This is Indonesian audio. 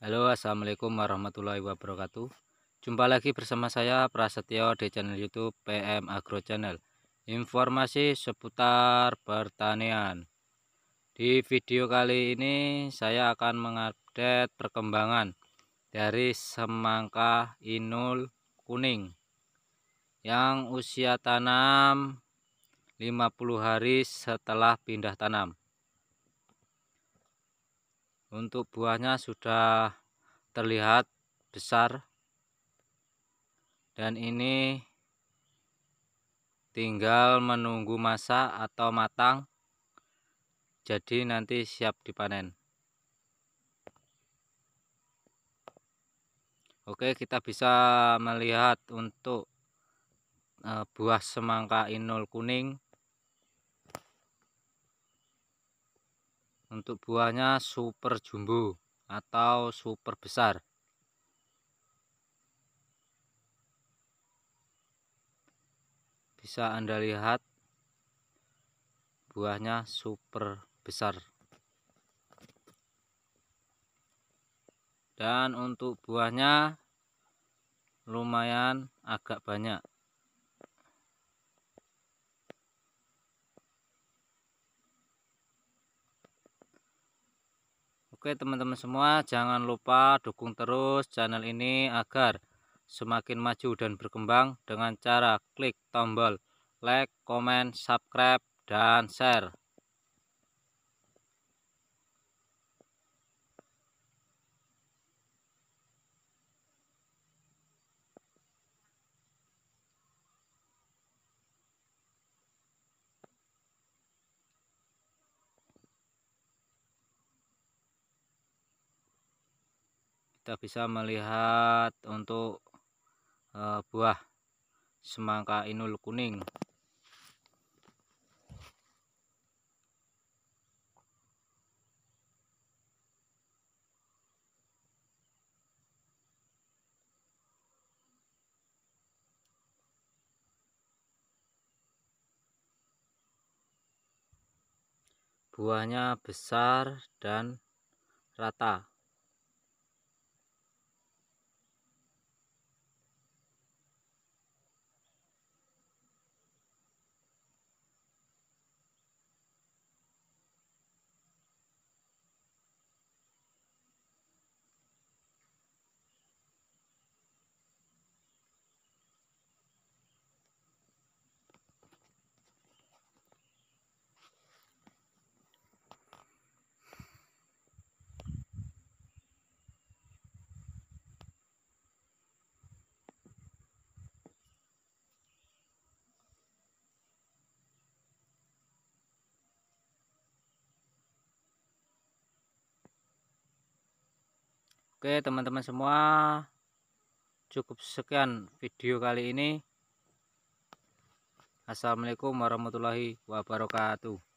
Halo assalamualaikum warahmatullahi wabarakatuh Jumpa lagi bersama saya Prasetyo di channel youtube PM Agro Channel Informasi seputar pertanian Di video kali ini saya akan mengupdate perkembangan Dari semangka inul kuning Yang usia tanam 50 hari setelah pindah tanam untuk buahnya sudah terlihat besar dan ini tinggal menunggu masa atau matang jadi nanti siap dipanen Oke kita bisa melihat untuk eh, buah semangka inul kuning untuk buahnya super jumbo atau super besar bisa anda lihat buahnya super besar dan untuk buahnya lumayan agak banyak Oke teman-teman semua jangan lupa dukung terus channel ini agar semakin maju dan berkembang dengan cara klik tombol like, comment, subscribe, dan share. kita bisa melihat untuk eh, buah semangka inul kuning buahnya besar dan rata Oke teman-teman semua cukup sekian video kali ini Assalamualaikum warahmatullahi wabarakatuh